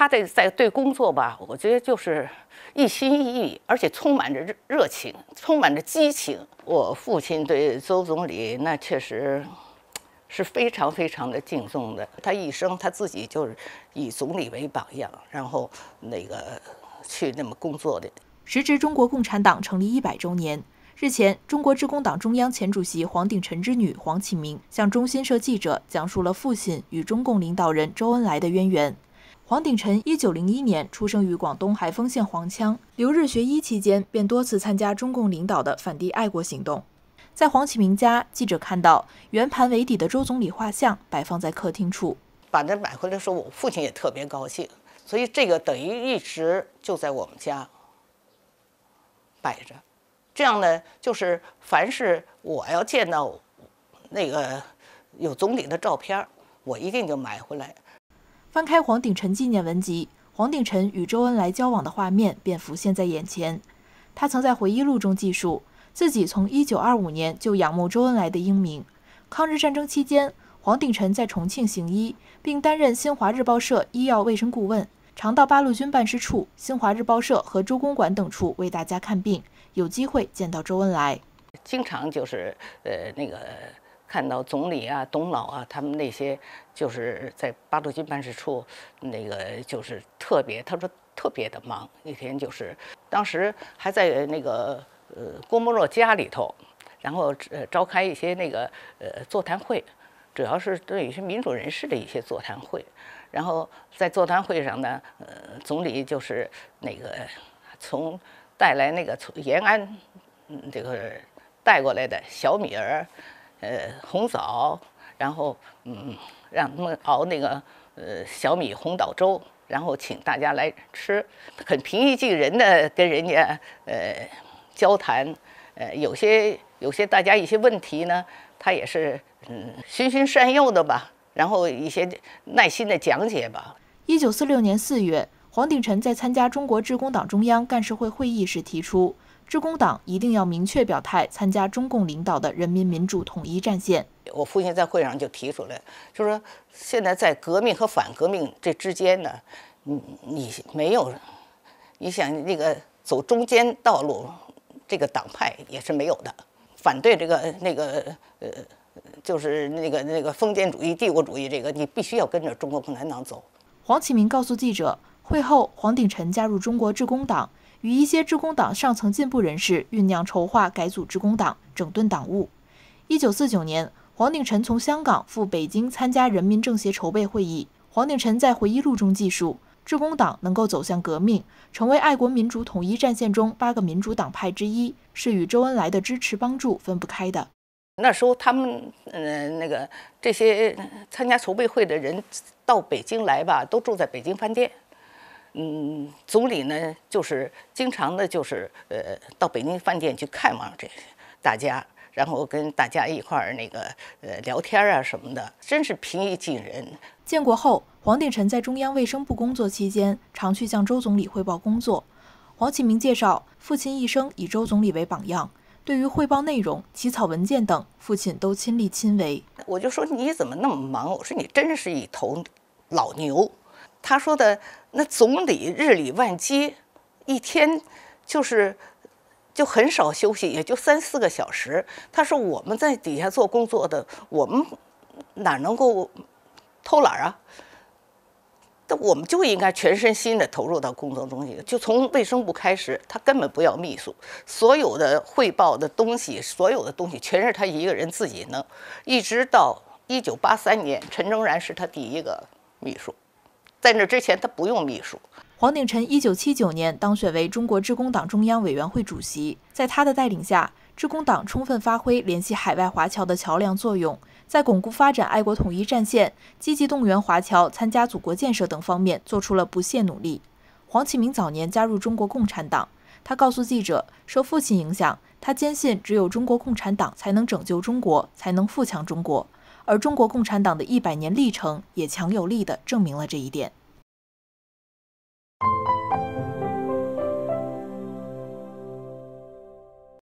他在在对工作吧，我觉得就是一心一意，而且充满着热热情，充满着激情。我父亲对周总理那确实是非常非常的敬重的，他一生他自己就是以总理为榜样，然后那个去那么工作的。时值中国共产党成立一百周年，日前，中国致公党中央前主席黄鼎臣之女黄启明向中新社记者讲述了父亲与中共领导人周恩来的渊源。黄鼎臣一九零一年出生于广东海丰县黄羌，留日学医期间便多次参加中共领导的反帝爱国行动。在黄启明家，记者看到圆盘为底的周总理画像摆放在客厅处。把正买回来，说我父亲也特别高兴，所以这个等于一直就在我们家摆着。这样呢，就是凡是我要见到那个有总理的照片，我一定就买回来。翻开黄鼎臣纪念文集，黄鼎臣与周恩来交往的画面便浮现在眼前。他曾在回忆录中记述，自己从1925年就仰慕周恩来的英明。抗日战争期间，黄鼎臣在重庆行医，并担任新华日报社医药卫生顾问，常到八路军办事处、新华日报社和周公馆等处为大家看病，有机会见到周恩来，经常就是呃那个。看到总理啊，董老啊，他们那些就是在八路军办事处，那个就是特别，他说特别的忙。那天就是当时还在那个呃郭沫若家里头，然后召开一些那个呃座谈会，主要是对一些民主人士的一些座谈会。然后在座谈会上呢，呃总理就是那个从带来那个从延安这个带过来的小米儿。呃，红枣，然后嗯，让他们熬那个呃小米红枣粥，然后请大家来吃，很平易近人的跟人家呃交谈，呃有些有些大家一些问题呢，他也是嗯循循善诱的吧，然后一些耐心的讲解吧。一九四六年四月，黄鼎臣在参加中国致公党中央干事会会议时提出。致公党一定要明确表态，参加中共领导的人民民主统一战线。我父亲在会上就提出来，就说现在在革命和反革命这之间呢，你你没有，你想那个走中间道路，这个党派也是没有的。反对这个那个呃，就是那个那个封建主义、帝国主义这个，你必须要跟着中国共产党走。黄启明告诉记者，会后黄鼎臣加入中国致公党。与一些致公党上层进步人士酝酿筹划改组致公党，整顿党务。一九四九年，黄鼎臣从香港赴北京参加人民政协筹备会议。黄鼎臣在回忆录中记述：致公党能够走向革命，成为爱国民主统一战线中八个民主党派之一，是与周恩来的支持帮助分不开的。那时候，他们嗯，那个这些参加筹备会的人到北京来吧，都住在北京饭店。嗯，总理呢，就是经常的，就是呃，到北京饭店去看望这大家，然后跟大家一块儿那个呃聊天啊什么的，真是平易近人。建国后，黄鼎臣在中央卫生部工作期间，常去向周总理汇报工作。黄启明介绍，父亲一生以周总理为榜样，对于汇报内容、起草文件等，父亲都亲力亲为。我就说你怎么那么忙？我说你真是一头老牛。他说的那总理日理万机，一天就是就很少休息，也就三四个小时。他说我们在底下做工作的，我们哪能够偷懒儿啊？那我们就应该全身心的投入到工作中去。就从卫生部开始，他根本不要秘书，所有的汇报的东西，所有的东西全是他一个人自己能。一直到一九八三年，陈忠然是他第一个秘书。在那之前，他不用秘书。黄鼎臣一九七九年当选为中国致公党中央委员会主席，在他的带领下，致公党充分发挥联系海外华侨的桥梁作用，在巩固发展爱国统一战线、积极动员华侨参加祖国建设等方面做出了不懈努力。黄启明早年加入中国共产党，他告诉记者，受父亲影响，他坚信只有中国共产党才能拯救中国，才能富强中国。而中国共产党的一百年历程，也强有力的证明了这一点。